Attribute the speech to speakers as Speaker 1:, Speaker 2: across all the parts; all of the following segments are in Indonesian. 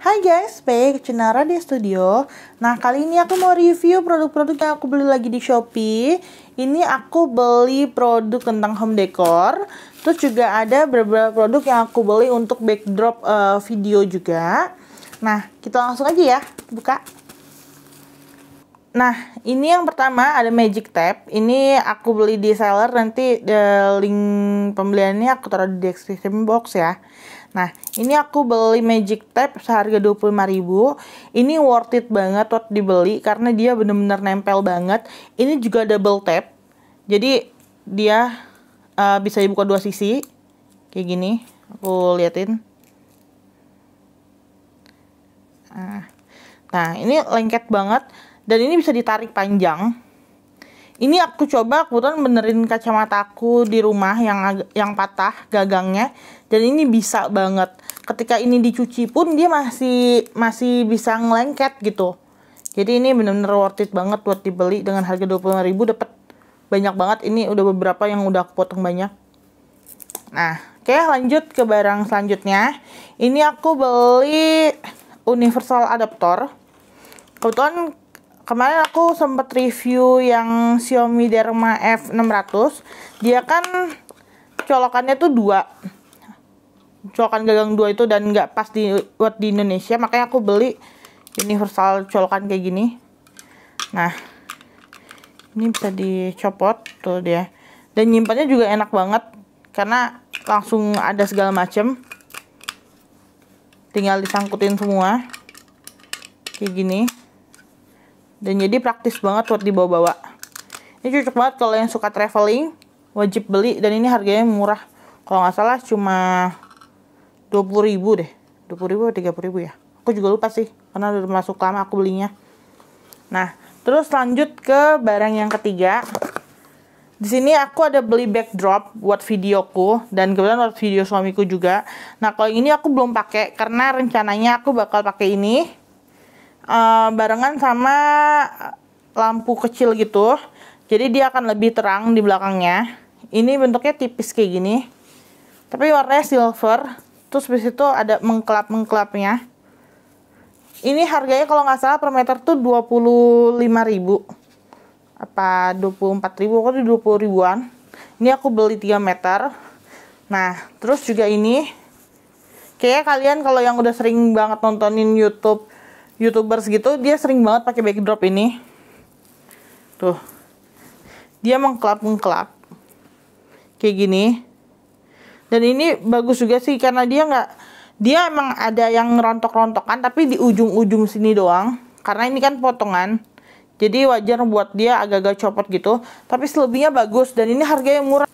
Speaker 1: Hai guys, baik Cenara di studio. Nah, kali ini aku mau review produk-produk yang aku beli lagi di Shopee. Ini aku beli produk tentang home decor. Terus juga ada beberapa produk yang aku beli untuk backdrop uh, video juga. Nah, kita langsung aja ya, buka. Nah, ini yang pertama ada Magic Tape. Ini aku beli di seller, nanti uh, link pembeliannya aku taruh di description box ya. Nah, ini aku beli magic tape seharga 25.000. Ini worth it banget buat dibeli karena dia bener-bener nempel banget. Ini juga double tape. Jadi dia uh, bisa dibuka dua sisi. Kayak gini. Aku liatin. Ah. Nah, ini lengket banget dan ini bisa ditarik panjang ini aku coba kebetulan benerin kacamata aku di rumah yang yang patah gagangnya dan ini bisa banget ketika ini dicuci pun dia masih masih bisa ngelengket gitu jadi ini bener-bener worth it banget buat dibeli dengan harga rp ribu dapat banyak banget ini udah beberapa yang udah aku potong banyak nah oke okay, lanjut ke barang selanjutnya ini aku beli universal adaptor kebetulan kemarin aku sempat review yang Xiaomi Derma F600 dia kan colokannya tuh dua colokan gagang dua itu dan nggak pas di buat di Indonesia makanya aku beli universal colokan kayak gini nah ini bisa dicopot tuh dia dan nyimpannya juga enak banget karena langsung ada segala macem tinggal disangkutin semua kayak gini dan jadi praktis banget buat dibawa-bawa ini cocok banget kalau yang suka traveling wajib beli dan ini harganya murah kalau nggak salah cuma 20 ribu deh 20 ribu atau 30 ribu ya aku juga lupa sih karena udah masuk lama aku belinya nah terus lanjut ke barang yang ketiga di sini aku ada beli backdrop buat videoku dan kemudian buat video suamiku juga. Nah kalau ini aku belum pakai karena rencananya aku bakal pakai ini Eh, barengan sama lampu kecil gitu. Jadi dia akan lebih terang di belakangnya. Ini bentuknya tipis kayak gini. Tapi warnanya silver. Terus habis itu ada mengklap-mengklapnya. Ini harganya kalau nggak salah per meter tuh 25 ribu apa 24 ribu kok di 20 ribuan ini aku beli 3 meter nah terus juga ini kayaknya kalian kalau yang udah sering banget nontonin YouTube youtubers gitu dia sering banget pakai backdrop ini tuh dia mengklap mengklap kayak gini dan ini bagus juga sih karena dia nggak dia emang ada yang rontok-rontokan tapi di ujung-ujung sini doang karena ini kan potongan jadi wajar buat dia agak-agak copot gitu tapi selebihnya bagus dan ini harganya murah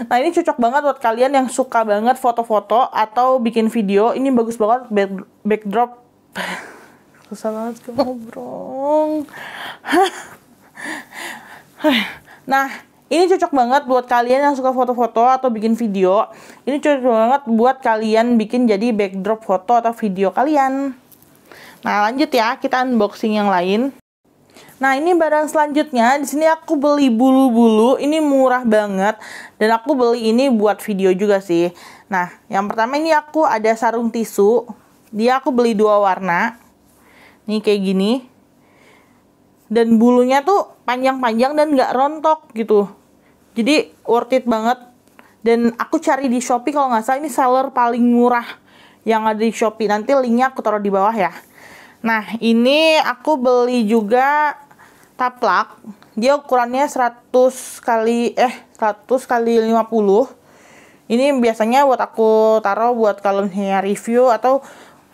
Speaker 1: Nah ini cocok banget buat kalian yang suka banget foto-foto atau bikin video. Ini bagus banget backdrop susah banget gue ngobrol nah ini cocok banget buat kalian yang suka foto-foto atau bikin video. Ini cocok banget buat kalian bikin jadi backdrop foto atau video kalian. Nah, lanjut ya, kita unboxing yang lain. Nah, ini barang selanjutnya. Di sini aku beli bulu-bulu. Ini murah banget dan aku beli ini buat video juga sih. Nah, yang pertama ini aku ada sarung tisu dia aku beli dua warna. Nih kayak gini. Dan bulunya tuh panjang-panjang dan nggak rontok gitu. Jadi worth it banget. Dan aku cari di Shopee kalau nggak salah ini seller paling murah yang ada di Shopee. Nanti linknya aku taruh di bawah ya. Nah ini aku beli juga taplak. Dia ukurannya 100 kali eh 100 kali 50 ini biasanya buat aku taruh buat kalau misalnya review atau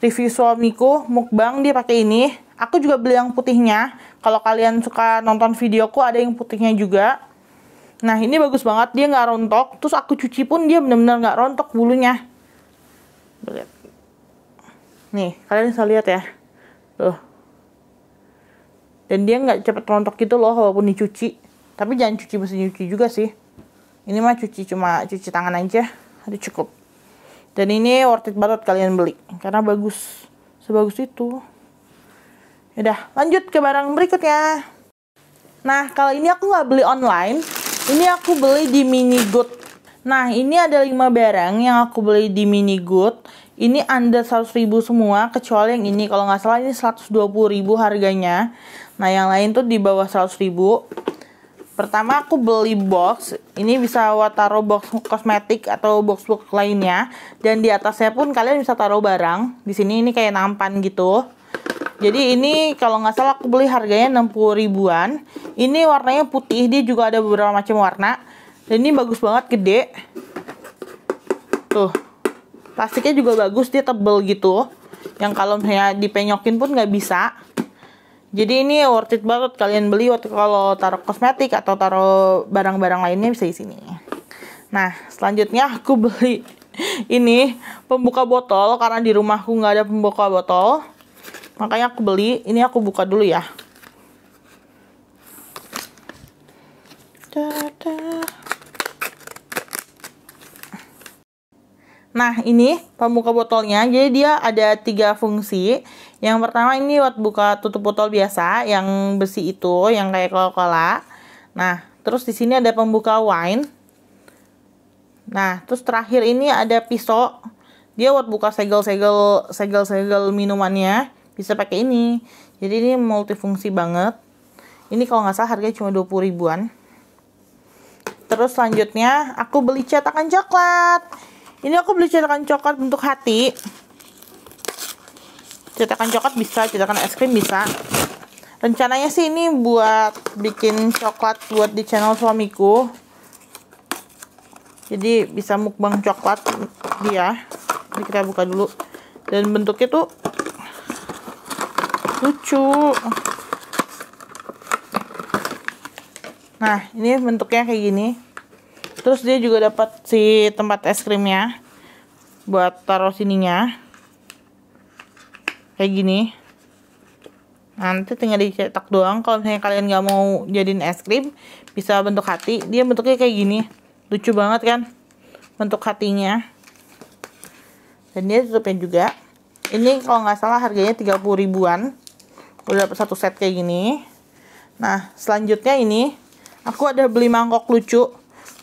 Speaker 1: review suamiku mukbang dia pakai ini aku juga beli yang putihnya kalau kalian suka nonton videoku ada yang putihnya juga nah ini bagus banget dia nggak rontok terus aku cuci pun dia benar-benar nggak rontok bulunya lihat nih kalian bisa lihat ya loh dan dia nggak cepet rontok gitu loh walaupun dicuci tapi jangan cuci mesin cuci juga sih ini mah cuci cuma cuci tangan aja itu cukup dan ini worth it banget kalian beli karena bagus sebagus itu Yaudah, lanjut ke barang berikutnya. Nah, kalau ini aku nggak beli online. Ini aku beli di mini good. Nah, ini ada 5 barang yang aku beli di mini good. Ini under 100 ribu semua, kecuali yang ini. Kalau nggak salah ini 120 ribu harganya. Nah, yang lain tuh di bawah 100 ribu. Pertama aku beli box, ini bisa taruh box kosmetik atau box-box lainnya dan di atasnya pun kalian bisa taruh barang. Di sini ini kayak nampan gitu. Jadi ini kalau nggak salah aku beli harganya 60 ribuan. Ini warnanya putih, dia juga ada beberapa macam warna. Dan ini bagus banget gede. Tuh. Plastiknya juga bagus, dia tebel gitu. Yang kalau misalnya dipenyokin pun nggak bisa. Jadi ini worth it banget kalian beli waktu kalau taruh kosmetik atau taruh barang-barang lainnya bisa di sini. Nah, selanjutnya aku beli ini pembuka botol karena di rumahku nggak ada pembuka botol. Makanya aku beli, ini aku buka dulu ya. Nah, ini pembuka botolnya. Jadi dia ada tiga fungsi. Yang pertama ini buat buka tutup botol biasa, yang besi itu, yang kayak Coca-Cola. Nah, terus di sini ada pembuka wine. Nah, terus terakhir ini ada pisau. Dia buat buka segel-segel segel-segel minumannya. Bisa pakai ini. Jadi ini multifungsi banget. Ini kalau nggak salah harganya cuma 20 ribuan. Terus selanjutnya aku beli cetakan coklat ini aku beli cetakan coklat bentuk hati cetakan coklat bisa cetakan es krim bisa rencananya sih ini buat bikin coklat buat di channel suamiku jadi bisa mukbang coklat dia ini kita buka dulu dan bentuknya tuh lucu nah ini bentuknya kayak gini terus dia juga dapat si tempat es krimnya buat taruh sininya kayak gini nanti tinggal dicetak doang kalau misalnya kalian nggak mau jadiin es krim bisa bentuk hati dia bentuknya kayak gini lucu banget kan bentuk hatinya dan dia tutupnya juga ini kalau nggak salah harganya 30 ribuan udah dapat satu set kayak gini nah selanjutnya ini aku ada beli mangkok lucu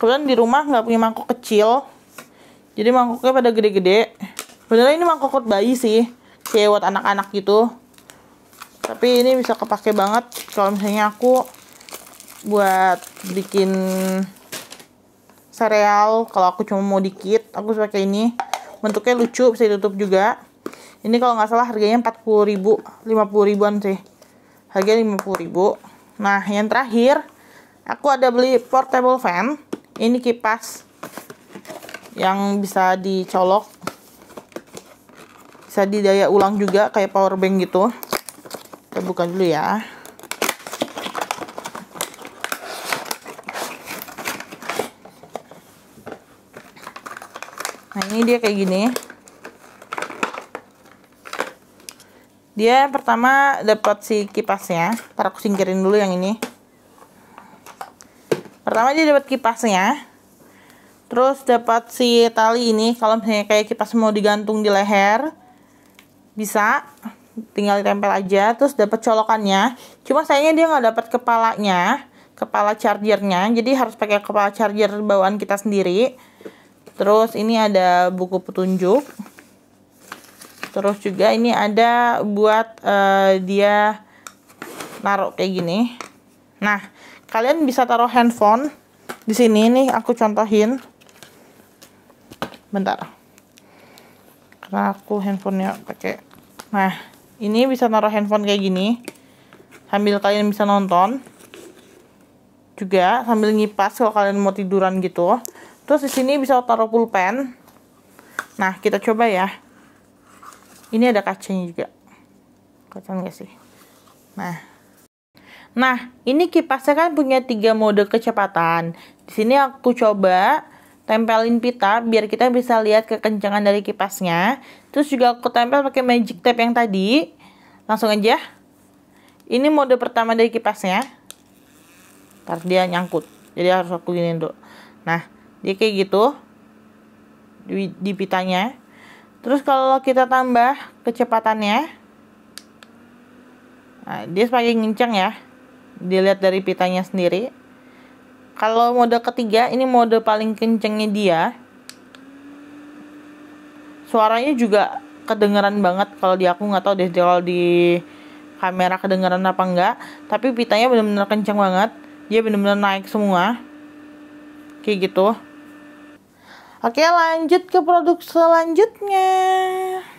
Speaker 1: kebetulan di rumah nggak punya mangkok kecil jadi mangkoknya pada gede-gede sebenarnya ini mangkok kot bayi sih kayak buat anak-anak gitu tapi ini bisa kepake banget kalau misalnya aku buat bikin sereal kalau aku cuma mau dikit aku kayak ini bentuknya lucu bisa ditutup juga ini kalau nggak salah harganya 40 ribu 50 ribuan sih harganya 50 ribu nah yang terakhir aku ada beli portable fan ini kipas yang bisa dicolok bisa didaya ulang juga kayak power bank gitu kita buka dulu ya nah ini dia kayak gini dia pertama dapat si kipasnya para aku singkirin dulu yang ini pertama dia dapat kipasnya terus dapat si tali ini kalau misalnya kayak kipas mau digantung di leher bisa tinggal ditempel aja terus dapat colokannya cuma sayangnya dia nggak dapat kepalanya kepala chargernya jadi harus pakai kepala charger bawaan kita sendiri terus ini ada buku petunjuk terus juga ini ada buat uh, dia naruh kayak gini nah kalian bisa taruh handphone di sini nih aku contohin bentar karena aku handphonenya pakai nah ini bisa taruh handphone kayak gini sambil kalian bisa nonton juga sambil ngipas kalau kalian mau tiduran gitu terus di sini bisa taruh pulpen nah kita coba ya ini ada kacanya juga kacanya sih nah Nah, ini kipasnya kan punya tiga mode kecepatan. Di sini aku coba tempelin pita biar kita bisa lihat kekencangan dari kipasnya. Terus juga aku tempel pakai magic tape yang tadi. Langsung aja. Ini mode pertama dari kipasnya. Ntar dia nyangkut. Jadi harus aku gini dulu. Nah, dia kayak gitu. Di, di pitanya. Terus kalau kita tambah kecepatannya. Nah, dia semakin kencang ya dilihat dari pitanya sendiri kalau mode ketiga ini mode paling kencengnya dia suaranya juga kedengeran banget kalau di aku nggak tahu deh kalau di kamera kedengeran apa enggak tapi pitanya bener-bener kenceng banget dia bener-bener naik semua kayak gitu oke lanjut ke produk selanjutnya